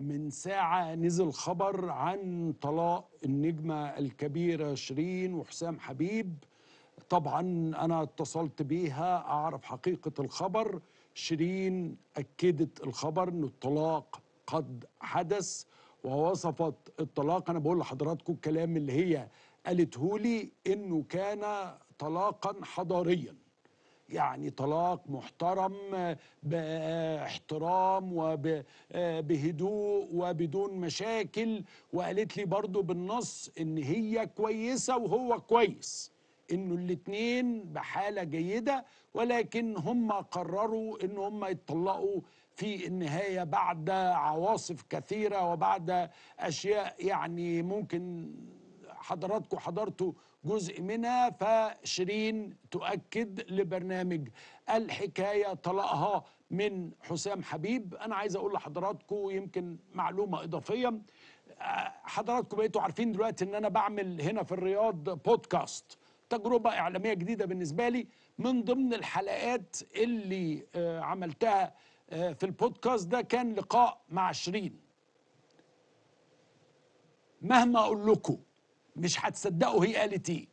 من ساعة نزل خبر عن طلاق النجمة الكبيرة شيرين وحسام حبيب طبعا أنا اتصلت بيها أعرف حقيقة الخبر شيرين أكدت الخبر أن الطلاق قد حدث ووصفت الطلاق أنا بقول لحضراتكم الكلام اللي هي قالته لي أنه كان طلاقا حضاريا يعني طلاق محترم باحترام وبهدوء وبدون مشاكل وقالت لي برضو بالنص ان هي كويسة وهو كويس انه الاتنين بحالة جيدة ولكن هم قرروا ان هم يتطلقوا في النهاية بعد عواصف كثيرة وبعد أشياء يعني ممكن حضراتكم حضرتوا جزء منها فشيرين تؤكد لبرنامج الحكاية طلقها من حسام حبيب أنا عايز أقول لحضراتكم يمكن معلومة إضافية آه، حضراتكم بقيتوا عارفين دلوقتي إن أنا بعمل هنا في الرياض بودكاست تجربة إعلامية جديدة بالنسبة لي من ضمن الحلقات اللي آه، عملتها آه، في البودكاست ده كان لقاء مع شيرين مهما اقول لكم مش هتصدقوا هي قالت ايه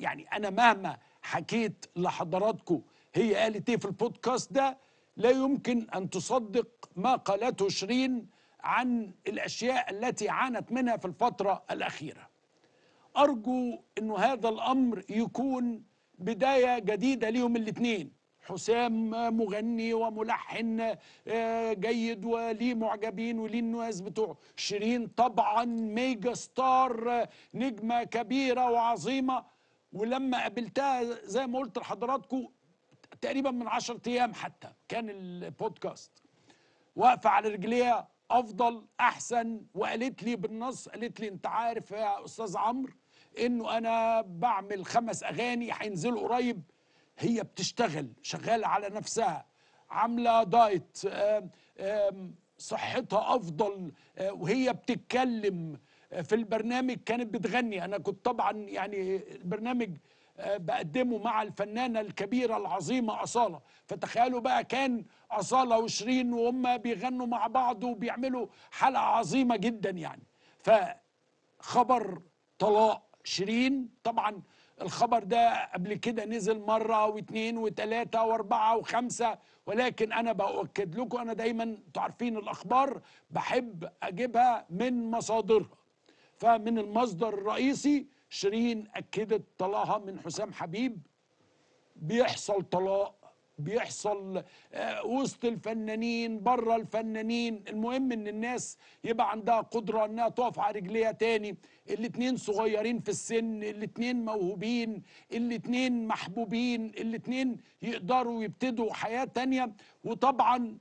يعني انا مهما حكيت لحضراتكم هي قالت ايه في البودكاست ده لا يمكن ان تصدق ما قالته شيرين عن الاشياء التي عانت منها في الفتره الاخيره ارجو انه هذا الامر يكون بدايه جديده ليهم الاثنين حسام مغني وملحن آه، جيد وليه معجبين وليه الناس بتوعه شيرين طبعا ميجا ستار نجمة كبيرة وعظيمة ولما قابلتها زي ما قلت لحضراتكم تقريبا من 10 ايام حتى كان البودكاست واقفه على رجليها افضل احسن وقالت لي بالنص قالت لي انت عارف يا استاذ عمرو انه انا بعمل خمس اغاني هينزلوا قريب هي بتشتغل شغالة على نفسها عاملة دايت صحتها أفضل آه، وهي بتتكلم آه، في البرنامج كانت بتغني أنا كنت طبعا يعني البرنامج آه، بقدمه مع الفنانة الكبيرة العظيمة أصالة فتخيلوا بقى كان أصالة وشيرين وهم بيغنوا مع بعض وبيعملوا حلقة عظيمة جدا يعني فخبر طلاق شيرين طبعا الخبر ده قبل كده نزل مرة واثنين وثلاثة واربعة وخمسة ولكن أنا بأؤكد لكم أنا دايما تعرفين الأخبار بحب أجيبها من مصادرها فمن المصدر الرئيسي شيرين أكدت طلاقها من حسام حبيب بيحصل طلاق بيحصل آه، وسط الفنانين بره الفنانين المهم ان الناس يبقى عندها قدره انها تقف على رجليها تاني الاتنين صغيرين في السن الاتنين موهوبين الاتنين محبوبين الاتنين يقدروا يبتدوا حياه تانيه وطبعا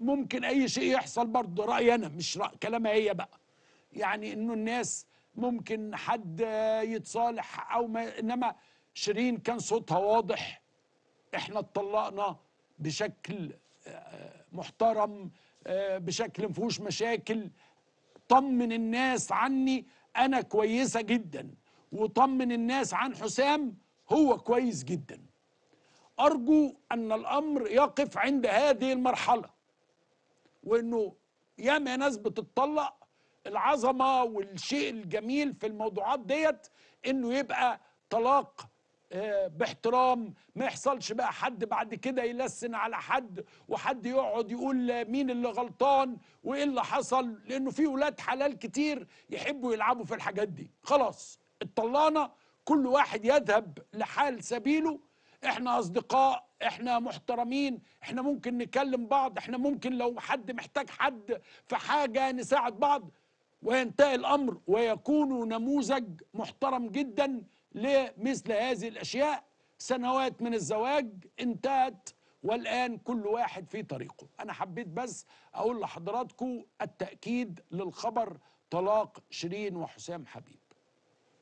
ممكن اي شيء يحصل برضه رايي انا مش رأي كلامها هي بقى يعني انه الناس ممكن حد يتصالح او ما انما شيرين كان صوتها واضح احنا اتطلقنا بشكل آه، محترم آه، بشكل مفهوش مشاكل طمن الناس عني انا كويسه جدا وطمن الناس عن حسام هو كويس جدا ارجو ان الامر يقف عند هذه المرحله وانه ياما ناس بتطلق العظمه والشيء الجميل في الموضوعات ديت انه يبقى طلاق آه، باحترام ما يحصلش بقى حد بعد كده يلسن على حد وحد يقعد يقول مين اللي غلطان وايه اللي حصل لانه في ولاد حلال كتير يحبوا يلعبوا في الحاجات دي خلاص اتطلعنا كل واحد يذهب لحال سبيله احنا اصدقاء احنا محترمين احنا ممكن نكلم بعض احنا ممكن لو حد محتاج حد في حاجة نساعد بعض وينتهي الامر ويكون نموذج محترم جداً لمثل هذه الأشياء سنوات من الزواج انتهت والآن كل واحد في طريقه أنا حبيت بس أقول لحضراتكم التأكيد للخبر طلاق شيرين وحسام حبيب